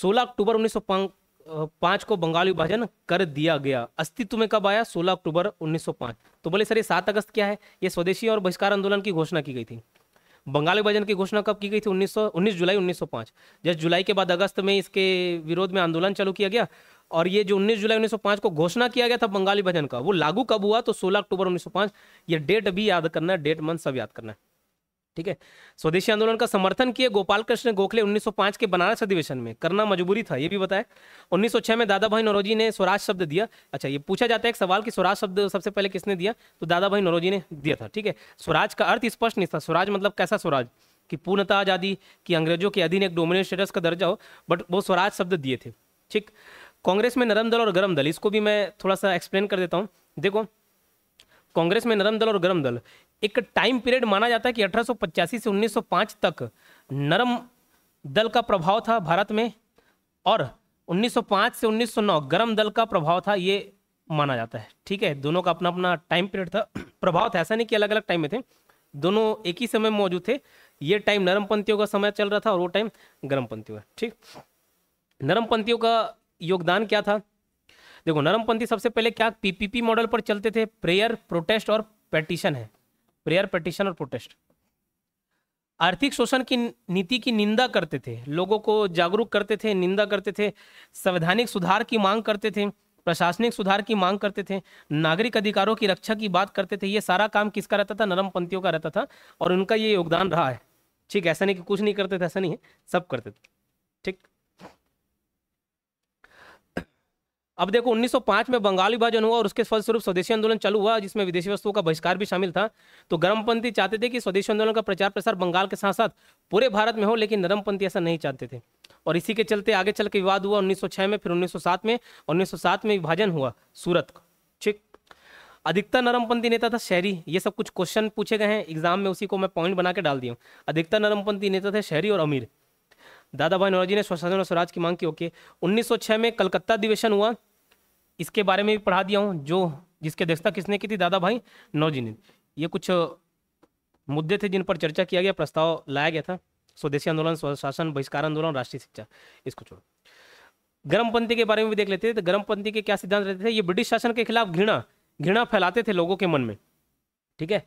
16 अक्टूबर उन्नीस पांच को बंगाल विभाजन कर दिया गया अस्तित्व में कब आया 16 अक्टूबर 1905 तो बोले सर ये सात अगस्त क्या है ये स्वदेशी और बहिष्कार आंदोलन की घोषणा की गई थी बंगाल विभाजन की घोषणा कब की गई थी सौ 19 जुलाई 1905 जस्ट जुलाई के बाद अगस्त में इसके विरोध में आंदोलन चालू किया गया और ये जो 19 जुलाई 1905 को घोषणा किया गया था बंगाल विभाजन का वो लागू कब हुआ तो 16 अक्टूबर 1905 ये डेट भी याद करना है डेट मंथ सब याद करना है ठीक है स्वदेशी आंदोलन का समर्थन किए गोपाल कृष्ण गोखले 1905 के बनारस अधिवेशन में करना मजबूरी था ये भी बताया 1906 में दादा भाई नरोजी ने स्वराज शब्द दिया अच्छा ये पूछा जाता है एक सवाल कि स्वराज शब्द सबसे पहले किसने दिया तो दादा भाई नरोजी ने दिया था ठीक है स्वराज का अर्थ स्पष्ट नहीं था स्वराज मतलब कैसा स्वराज कि पूर्णता आजादी की अंग्रेजों के अधीन एक डोमिनेट स्टेटस का दर्जा हो बट वो स्वराज शब्द दिए थे ठीक कांग्रेस में नरम दल और गरम दल इसको भी मैं थोड़ा सा एक्सप्लेन कर देता हूँ देखो कांग्रेस में नरम दल और गरम दल एक टाइम पीरियड माना जाता है कि अठारह से 1905 तक नरम दल का प्रभाव था भारत में और 1905 से 1909 गर्म दल का प्रभाव था ये माना जाता है ठीक है दोनों का अपना अपना टाइम पीरियड था प्रभाव था ऐसा नहीं कि अलग अलग टाइम में थे दोनों एक ही समय में मौजूद थे ये टाइम नरम पंथियों का समय चल रहा था और वो टाइम गर्म पंथियों का ठीक नरम पंथियों का योगदान क्या था देखो नरमपंथी सबसे पहले क्या पीपीपी मॉडल पर चलते थे प्रेयर प्रोटेस्ट और पेटिशन है प्रेयर पटिशन और प्रोटेस्ट आर्थिक शोषण की नीति की निंदा करते थे लोगों को जागरूक करते थे निंदा करते थे संवैधानिक सुधार की मांग करते थे प्रशासनिक सुधार की मांग करते थे नागरिक अधिकारों की रक्षा की बात करते थे ये सारा काम किसका रहता था नरम पंथियों का रहता था और उनका ये योगदान रहा है ठीक ऐसा नहीं कि कुछ नहीं करते थे ऐसा नहीं है सब करते थे ठीक अब देखो 1905 में बंगाल विभाजन हुआ और उसके फलस्वरूप स्वदेशी आंदोलन चालू हुआ जिसमें विदेशी वस्तुओं का बहिष्कार भी शामिल था तो गर्मपंथी चाहते थे कि स्वदेशी आंदोलन का प्रचार प्रसार बंगाल के साथ साथ पूरे भारत में हो लेकिन नरमपंथी ऐसा नहीं चाहते थे और इसी के चलते आगे चल के विवाद हुआ उन्नीस में फिर उन्नीस में उन्नीस में विभाजन हुआ सूरत का ठीक अधिकतर नरमपंथी नेता था शहरी ये सब कुछ क्वेश्चन पूछे गए हैं एग्जाम में उसी को मैं पॉइंट बना के डाल दिया हूँ अधिकतर नरमपंथी नेता थे शहरी और अमीर दादा भाई नौराजी ने स्वशासन और स्वराज की मांग की ओके 1906 में कलकत्ता अधिवेशन हुआ इसके बारे में भी पढ़ा दिया हूँ जो जिसकी अध्यक्षता किसने की थी दादा भाई नौजी ने ये कुछ मुद्दे थे जिन पर चर्चा किया गया प्रस्ताव लाया गया था स्वदेशी आंदोलन स्वशासन बहिष्कार आंदोलन राष्ट्रीय शिक्षा इसको छोड़ो गर्मपंथी के बारे में भी देख लेते थे तो गर्मपंथी के क्या सिद्धांत रहते थे ये ब्रिटिश शासन के खिलाफ घृणा घृणा फैलाते थे लोगों के मन में ठीक है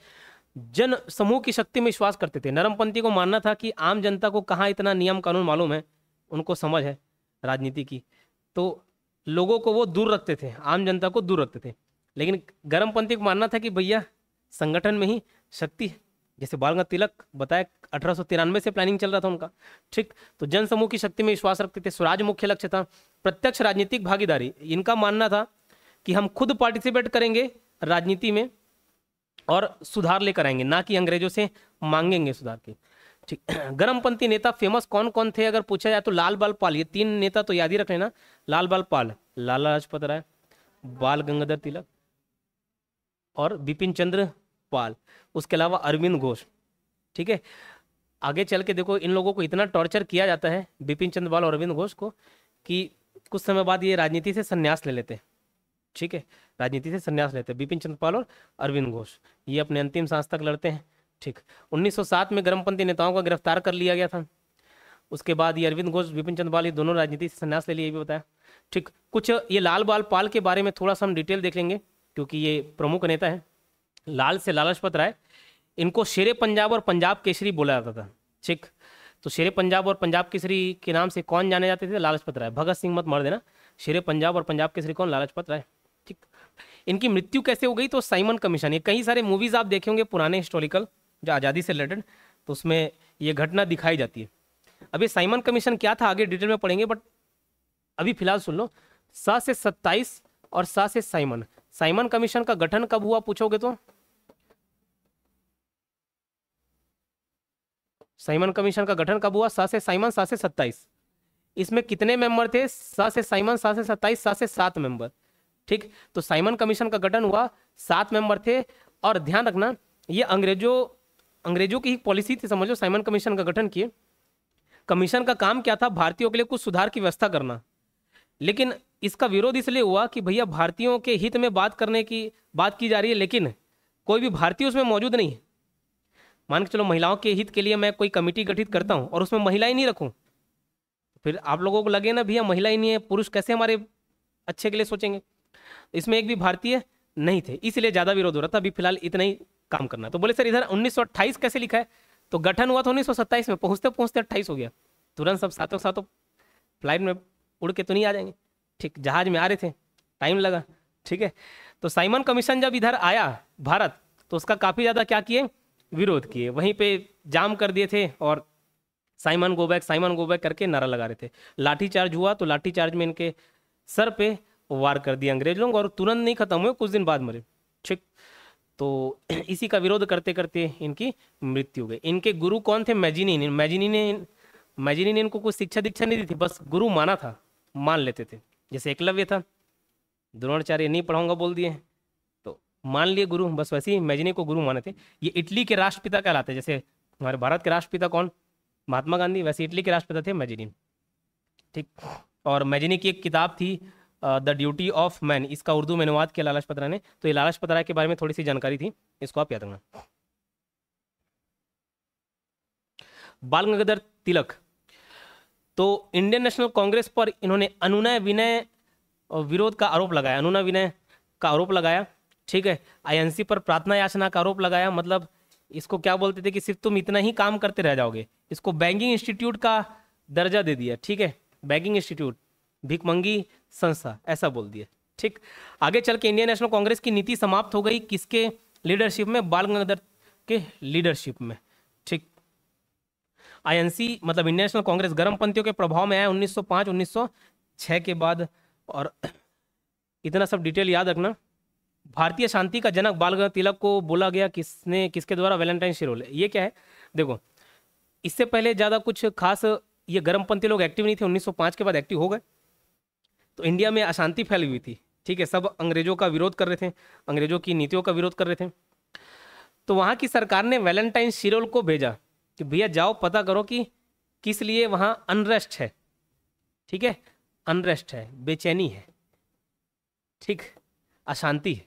जन समूह की शक्ति में विश्वास करते थे नरमपंथी को मानना था कि आम जनता को कहाँ इतना नियम कानून मालूम है उनको समझ है राजनीति की तो लोगों को वो दूर रखते थे आम जनता को दूर रखते थे लेकिन गर्मपंथी को मानना था कि भैया संगठन में ही शक्ति है जैसे बालगंगा तिलक बताया अठारह से प्लानिंग चल रहा था उनका ठीक तो जनसमूह की शक्ति में विश्वास रखते थे स्वराज मुख्य लक्ष्य था प्रत्यक्ष राजनीतिक भागीदारी इनका मानना था कि हम खुद पार्टिसिपेट करेंगे राजनीति में और सुधार लेकर आएंगे ना कि अंग्रेजों से मांगेंगे सुधार के ठीक गर्मपंथी नेता फेमस कौन कौन थे अगर पूछा जाए तो लाल बाल पाल ये तीन नेता तो याद ही रख लेना लाल बाल पाल लाला लाजपत राय बाल गंगाधर तिलक और बिपिन चंद्र पाल उसके अलावा अरविंद घोष ठीक है आगे चल के देखो इन लोगों को इतना टॉर्चर किया जाता है बिपिन चंद्र पाल और अरविंद घोष को कि कुछ समय बाद ये राजनीति से संन्यास ले लेते हैं ठीक है राजनीति से संन्यास लेते हैं बिपिन चंद्र पाल और अरविंद घोष ये अपने अंतिम सांस तक लड़ते हैं ठीक 1907 में गर्मपंथी नेताओं को गिरफ्तार कर लिया गया था उसके बाद ये अरविंद घोष विपिन चंद बाल ये दोनों राजनीति से संन्यास ले लिए भी बताया ठीक कुछ ये लाल बाल पाल के बारे में थोड़ा सा हम डिटेल देख लेंगे क्योंकि ये प्रमुख नेता है लाल से लालचपत राय इनको शेर पंजाब और पंजाब केसरी बोला जाता था ठीक तो शेर पंजाब और पंजाब केसरी के नाम से कौन जाने जाते थे लालचपत राय भगत सिंह मत मर देना शेर पंजाब और पंजाब केसरी कौन लालचपत राय ठीक इनकी मृत्यु कैसे हो गई तो साइमन कमीशन ये कई सारे मूवीज आप देखे होंगे पुराने हिस्टोरिकल जो आज़ादी से रिलेटेड तो उसमें ये घटना दिखाई जाती है अभी साइमन कमीशन क्या था आगे डिटेल में पढ़ेंगे बट अभी फिलहाल सुन लो सात से सत्ताईस और सात से साइमन साइमन कमीशन का गठन कब हुआ पूछोगे तो साइमन कमीशन का गठन कब हुआ स से साइमन सात से सत्ताईस इसमें कितने मेंबर थे स से साइमन सा से सत्ताईस सात से सात मेंबर ठीक तो साइमन कमीशन का गठन हुआ सात मेंबर थे और ध्यान रखना ये अंग्रेजों अंग्रेजों की एक पॉलिसी थी समझो साइमन कमीशन का गठन किए कमीशन का काम क्या था भारतीयों के लिए कुछ सुधार की व्यवस्था करना लेकिन इसका विरोध इसलिए हुआ कि भैया भारतीयों के हित में बात करने की बात की जा रही है लेकिन कोई भी भारतीय उसमें मौजूद नहीं है मान के चलो महिलाओं के हित के लिए मैं कोई कमेटी गठित करता हूँ और उसमें महिलाएं नहीं रखूँ फिर आप लोगों को लगे ना भैया महिला ही नहीं है पुरुष कैसे हमारे अच्छे के लिए सोचेंगे इसमें एक भी भारतीय नहीं थे इसलिए ज़्यादा विरोध हो रहा था अभी फिलहाल इतना ही काम करना तो बोले सर इधर उन्नीस कैसे लिखा है तो गठन हुआ था उन्नीस में पहुंचते पहुंचते अट्ठाईस हो गया तुरंत सब सातों सातों फ्लाइट में उड़ के तो नहीं आ जाएंगे ठीक जहाज में आ रहे थे टाइम लगा ठीक है तो साइमन कमीशन जब इधर आया भारत तो उसका काफ़ी ज़्यादा क्या किए विरोध किए वहीं पे जाम कर दिए थे और साइमन गोबैक साइमन गोबैक करके नारा लगा रहे थे लाठी चार्ज हुआ तो लाठी चार्ज में इनके सर पे वार कर दिया अंग्रेज लोग और तुरंत नहीं खत्म हुए कुछ दिन बाद मरे ठीक तो इसी का विरोध करते करते इनकी मृत्यु हो गई इनके गुरु कौन थे मैजिनी मैजिनी ने मैजिनी ने इनको कोई शिक्षा दीक्षा नहीं दी थी बस गुरु माना था मान लेते थे जैसे एकलव्य था द्रोणाचार्य नहीं पढ़ाऊंगा बोल दिए तो मान लिए गुरु बस वैसे ही मैजिनी को गुरु माने थे ये इटली के राष्ट्रपिता कहलाते जैसे हमारे भारत के राष्ट्रपिता कौन महात्मा गांधी वैसे इटली के राष्ट्रपिता थे मैजिनी ठीक और मैजिनी की एक किताब थी द ड्यूटी ऑफ मैन इसका उर्दू में अनुवाद किया लालच पत्रा ने तो ये लालच पत्रा के बारे में थोड़ी सी जानकारी थी इसको आप याद रखना बाल गंगाधर तिलक तो इंडियन नेशनल कांग्रेस पर इन्होंने अनुनय विनय विरोध का आरोप लगाया अनुनय विनय का आरोप लगाया ठीक है आईएनसी पर प्रार्थना याचना का आरोप लगाया मतलब इसको क्या बोलते थे कि सिर्फ तुम इतना ही काम करते रह जाओगे इसको बैंकिंग इंस्टीट्यूट का दर्जा दे दिया ठीक है बैंकिंग इंस्टीट्यूट भिकमंगी संस्था ऐसा बोल दिया ठीक आगे चल के इंडियन नेशनल कांग्रेस की नीति समाप्त हो गई किसके लीडरशिप में बाल गंगाधर के लीडरशिप में ठीक आईएनसी मतलब इंडियन नेशनल कांग्रेस गर्म पंथियों के प्रभाव में आया 1905 1906 के बाद और इतना सब डिटेल याद रखना भारतीय शांति का जनक बाल गंगाधर तिलक को बोला गया किसने किसके द्वारा वैलेंटाइन शिरोले ये क्या है देखो इससे पहले ज़्यादा कुछ खास ये गर्मपंथी लोग एक्टिव नहीं थे 1905 के बाद एक्टिव हो गए तो इंडिया में अशांति फैली हुई थी ठीक है सब अंग्रेजों का विरोध कर रहे थे अंग्रेजों की नीतियों का विरोध कर रहे थे तो वहाँ की सरकार ने वैलेंटाइन सिरोल को भेजा कि भैया जाओ पता करो कि किस लिए वहाँ अनरेस्ट है ठीक है अनरेस्ट है बेचैनी है ठीक अशांति है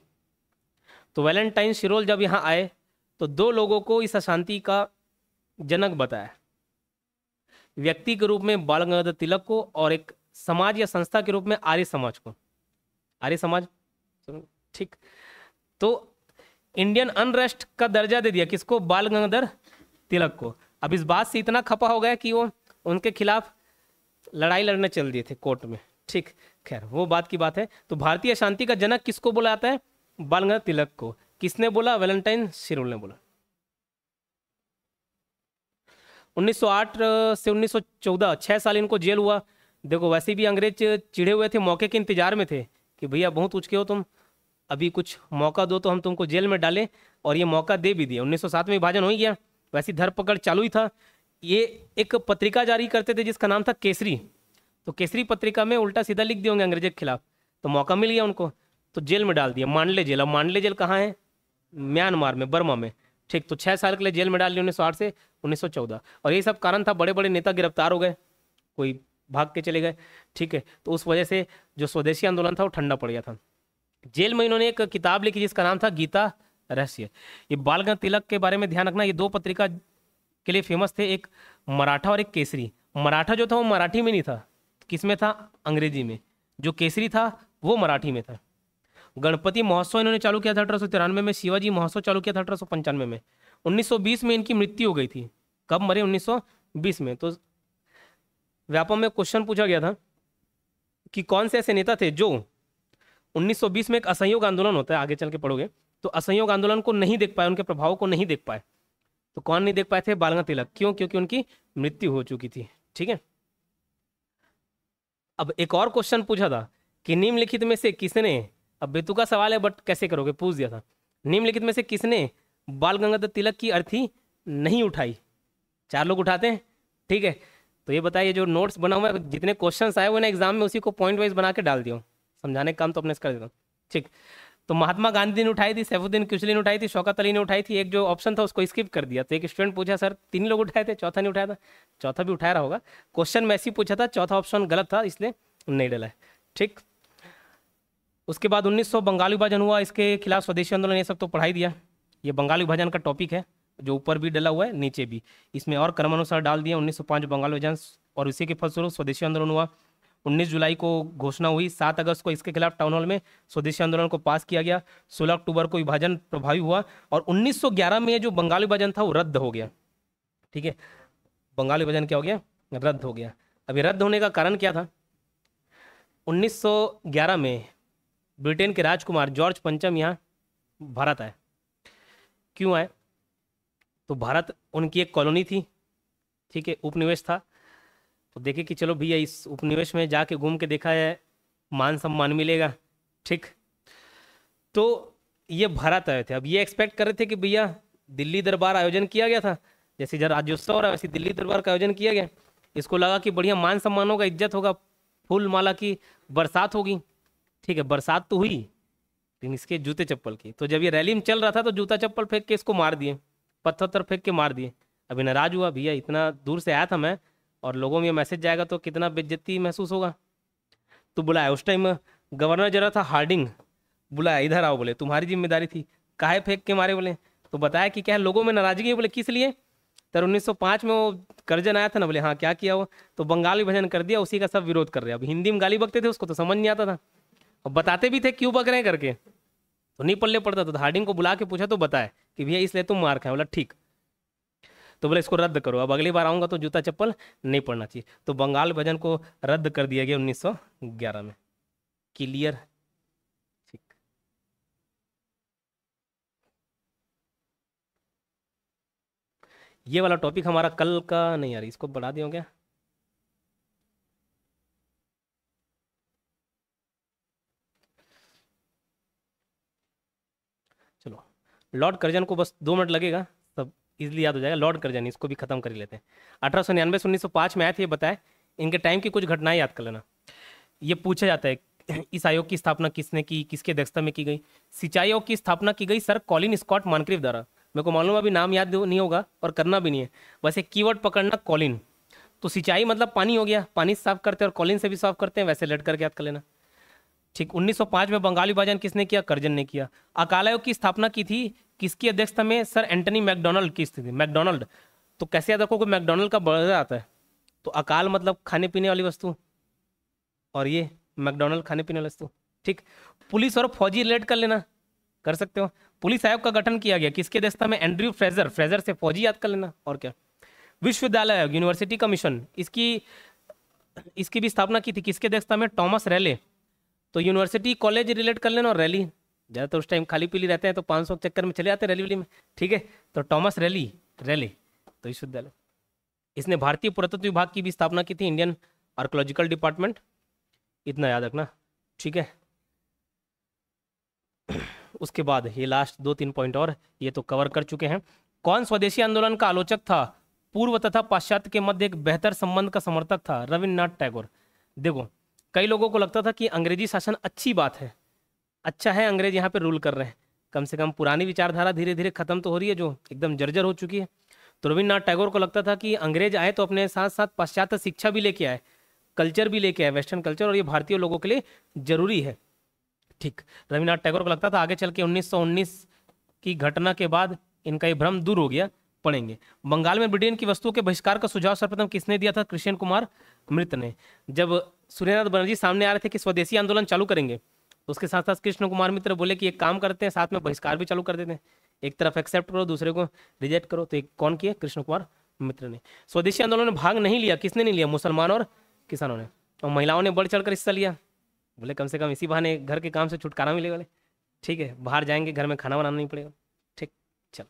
तो वैलेंटाइन सिरोल जब यहाँ आए तो दो लोगों को इस अशांति का जनक बताया व्यक्ति के रूप में बाल गंगाधर तिलक को और एक समाज या संस्था के रूप में आर्य समाज को आर्य समाज ठीक तो इंडियन अनरेस्ट का दर्जा दे दिया किसको बाल गंगाधर तिलक को अब इस बात से इतना खपा हो गया कि वो उनके खिलाफ लड़ाई लड़ने चल दिए थे कोर्ट में ठीक खैर वो बात की बात है तो भारतीय शांति का जनक किसको बोला जाता है बाल गंगाधर तिलक को किसने बोला वेलेंटाइन शिरुल ने बोला 1908 से 1914 छह साल इनको जेल हुआ देखो वैसे भी अंग्रेज चिड़े हुए थे मौके के इंतजार में थे कि भैया बहुत उचके हो तुम अभी कुछ मौका दो तो हम तुमको जेल में डालें और ये मौका दे भी दिए 1907 में विभाजन हो ही गया वैसी धरपकड़ चालू ही था ये एक पत्रिका जारी करते थे जिसका नाम था केसरी तो केसरी पत्रिका में उल्टा सीधा लिख दिए होंगे अंग्रेजों के खिलाफ तो मौका मिल गया उनको तो जेल में डाल दिया मांडले जेल अब मांडले जेल कहाँ है म्यांमार में बर्मा में ठीक तो छः साल के लिए जेल में डाल दिया उन्नीस से उन्नीस और ये सब कारण था बड़े बड़े नेता गिरफ्तार हो गए कोई भाग के चले गए ठीक है तो उस वजह से जो स्वदेशी आंदोलन था वो ठंडा पड़ गया था जेल में इन्होंने एक किताब लिखी जिसका नाम था गीता रहस्य ये बालगंज तिलक के बारे में ध्यान रखना ये दो पत्रिका के लिए फेमस थे एक मराठा और एक केसरी मराठा जो था वो मराठी में नहीं था किस में था अंग्रेजी में जो केसरी था वो मराठी में था गणपति महोत्सव इन्होंने चालू किया था अठारह में, में शिवाजी महोत्सव चालू किया था अठारह में उन्नीस में इनकी मृत्यु हो गई थी कब मरे 1920 में तो व्यापम में क्वेश्चन पूछा गया था कि कौन से ऐसे नेता थे जो 1920 में एक असहयोग आंदोलन होता है आगे चल के पढ़ोगे तो असहयोग आंदोलन को नहीं देख पाए उनके प्रभाव को नहीं देख पाए तो कौन नहीं देख पाए थे बालगा तिलक क्यों क्योंकि उनकी मृत्यु हो चुकी थी ठीक है अब एक और क्वेश्चन पूछा था कि निम्नलिखित में से किसने अब का सवाल है बट कैसे करोगे पूछ दिया था निम्नलिखित में से किसने बाल गंगाधर तिलक की अर्थी नहीं उठाई चार लोग उठाते हैं ठीक है तो ये बताइए जो नोट्स बना हुआ है जितने क्वेश्चन आए हुए ना एग्जाम में उसी को पॉइंट वाइज बना के डाल दिया समझाने का काम तो अपने से कर देता हूँ ठीक तो महात्मा गांधी ने उठाई थी सैफुद्दीन किसली ने उठाई थी शौकत अली ने उठाई थी एक जो ऑप्शन था उसको स्किप कर दिया तो एक स्टूडेंट पूछा सर तीन लोग उठाए थे चौथा नहीं उठाया था चौथा भी उठाया होगा क्वेश्चन में ऐसी पूछा था चौथा ऑप्शन गलत था इसलिए नहीं डला है ठीक उसके बाद उन्नीस सौ बंगाल विभाजन हुआ इसके खिलाफ स्वदेशी आंदोलन ये सब तो पढ़ाई दिया ये बंगाल विभाजन का टॉपिक है जो ऊपर भी डला हुआ है नीचे भी इसमें और क्रमानुसार डाल दिया 1905 बंगाल विभाजन और इसी के फलस्वरूप स्वदेशी आंदोलन हुआ 19 जुलाई को घोषणा हुई 7 अगस्त को इसके खिलाफ टाउन हॉल में स्वदेशी आंदोलन को पास किया गया 16 अक्टूबर को विभाजन प्रभावी हुआ और 1911 में जो बंगाल विभाजन था वो रद्द हो गया ठीक है बंगाल विभाजन क्या हो गया रद्द हो गया अभी रद्द होने का कारण क्या था उन्नीस में ब्रिटेन के राजकुमार जॉर्ज पंचम यहाँ भारत आए क्यों आए तो भारत उनकी एक कॉलोनी थी ठीक है उपनिवेश था तो देखे कि चलो भैया इस उपनिवेश में जाके घूम के देखा है मान सम्मान मिलेगा ठीक तो ये भारत आए थे अब ये एक्सपेक्ट कर रहे थे कि भैया दिल्ली दरबार आयोजन किया गया था जैसे इधर राज्योत्सव हो रहा है वैसे दिल्ली दरबार का आयोजन किया गया इसको लगा कि बढ़िया मान सम्मान होगा इज्जत होगा फूल माला की बरसात होगी ठीक है बरसात तो हुई लेकिन इसके जूते चप्पल की तो जब ये रैली में चल रहा था तो जूता चप्पल फेंक के इसको मार दिए पत्थर पत्थर फेंक के मार दिए अभी नाराज हुआ भैया इतना दूर से आया था मैं और लोगों में मैसेज जाएगा तो कितना बेज्जती महसूस होगा तो बुलाया उस टाइम गवर्नर जरा था हार्डिंग बुलाया इधर आओ बोले तुम्हारी जिम्मेदारी थी काहे फेंक के मारे बोले तो बताया कि क्या लोगों में नाराजगी है बोले किस लिए तर 1905 में वो कर्जन आया था ना बोले हाँ क्या किया वो तो बंगाल विभाजन कर दिया उसी का सब विरोध कर रहे अब हिंदी में गाली बकते थे उसको तो समझ नहीं आता था और बताते भी थे क्यों बक रहे हैं करके तो नहीं पल्ले पड़ता तो हार्डिंग को बुला के पूछा तो बताए कि भैया इसलिए तुम मार खाए बोला ठीक तो बोले इसको रद्द करो अब अगली बार आऊँगा तो जूता चप्पल नहीं पड़ना चाहिए तो बंगाल भजन को रद्द कर दिया गया उन्नीस में क्लियर ठीक ये वाला टॉपिक हमारा कल का नहीं यार इसको बढ़ा दिया क्या लॉर्ड कर्जन को बस दो मिनट लगेगा सब इजिली याद हो जाएगा लॉर्ड कर्जन इसको भी खत्म कर लेते हैं अठारह सौ निन्यानवे से उन्नीस सौ पाँच में आए थे ये बताए इनके टाइम की कुछ घटनाएं याद कर लेना ये पूछा जाता है इस आयोग की स्थापना किसने की किसके अध्यक्षता में की गई सिंचाई आयोग की स्थापना की गई सर कॉलिन स्कॉट मानक्रीव द्वारा मेरे को मालूम अभी नाम याद नहीं होगा और करना भी नहीं है वैसे कीवर्ड पकड़ना कॉलिन तो सिंचाई मतलब पानी हो गया पानी साफ करते हैं और कॉलिन से भी साफ करते हैं वैसे लट करके याद कर लेना ठीक 1905 में बंगाली विभाजन किसने किया करजन ने किया अकाल आयोग की स्थापना की थी किसकी अध्यक्षता में सर एंटनी मैकडोनल्ड की स्थिति मैकडोनल्ड तो कैसे याद रखो कि मैकडोनल्ड का बर्गर आता है तो अकाल मतलब खाने पीने वाली वस्तु और ये मैकडोनल्ड खाने पीने वाली वस्तु ठीक पुलिस और फौजी रिलेट कर लेना कर सकते हो पुलिस आयोग का गठन किया गया किसके अध्यक्षता में एंड्रयू फ्रेजर फ्रेजर से फौजी याद कर लेना और क्या विश्वविद्यालय आयोग यूनिवर्सिटी कमीशन इसकी इसकी भी स्थापना की थी किसके अध्यक्षता में टॉमस रैले तो यूनिवर्सिटी कॉलेज रिलेट कर लेना और रैली ज़्यादातर उस टाइम खाली पीली रहते हैं तो पाँच सौ चक्कर में चले जाते हैं रैली वैली में ठीक है तो टॉमस रैली रैली तो विश्वविद्यालय इसने भारतीय पुरातत्व विभाग की भी स्थापना की थी इंडियन आर्कोलॉजिकल डिपार्टमेंट इतना याद रखना ठीक है उसके बाद ये लास्ट दो तीन पॉइंट और ये तो कवर कर चुके हैं कौन स्वदेशी आंदोलन का आलोचक था पूर्व तथा पाश्चात्य के मध्य एक बेहतर संबंध का समर्थक था रविन्द्रनाथ टैगोर देखो कई लोगों को लगता था कि अंग्रेजी शासन अच्छी बात है अच्छा है अंग्रेज यहाँ पर रूल कर रहे हैं कम से कम पुरानी विचारधारा धीरे धीरे खत्म तो हो रही है जो एकदम जर्जर हो चुकी है तो रविन्द्रनाथ टैगोर को लगता था कि अंग्रेज आए तो अपने साथ साथ पाश्चात्य शिक्षा भी लेके आए कल्चर भी लेके आए वेस्टर्न कल्चर और ये भारतीय लोगों के लिए जरूरी है ठीक रविन्द्रनाथ टैगोर को लगता था आगे चल के उन्नीस की घटना के बाद इनका ये भ्रम दूर हो गया पढ़ेंगे बंगाल में ब्रिटेन की वस्तुओं के बहिष्कार का सुझाव सर्वप्रथम किसने दिया था कृष्ण कुमार मृत ने जब सूर्यनाथ बनर्जी सामने आ रहे थे कि स्वदेशी आंदोलन चालू करेंगे तो उसके साथ साथ कृष्ण कुमार मित्र बोले कि एक काम करते हैं साथ में बहिष्कार भी चालू कर देते हैं एक तरफ एक्सेप्ट करो दूसरे को रिजेक्ट करो तो एक कौन किया कृष्ण कुमार मित्र ने स्वदेशी आंदोलन में भाग नहीं लिया किसने नहीं लिया मुसलमान और किसानों ने और महिलाओं ने बढ़ चढ़कर हिस्सा लिया बोले कम से कम इसी बहाने घर के काम से छुटकारा मिले बोले ठीक है बाहर जाएंगे घर में खाना बनाना नहीं पड़ेगा ठीक चल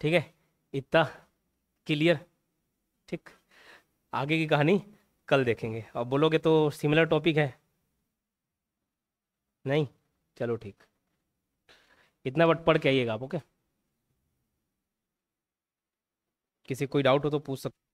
ठीक है इतना क्लियर ठीक आगे की कहानी कल देखेंगे और बोलोगे तो सिमिलर टॉपिक है नहीं चलो ठीक इतना वट पढ़ के आइएगा आप ओके किसी कोई डाउट हो तो पूछ सकते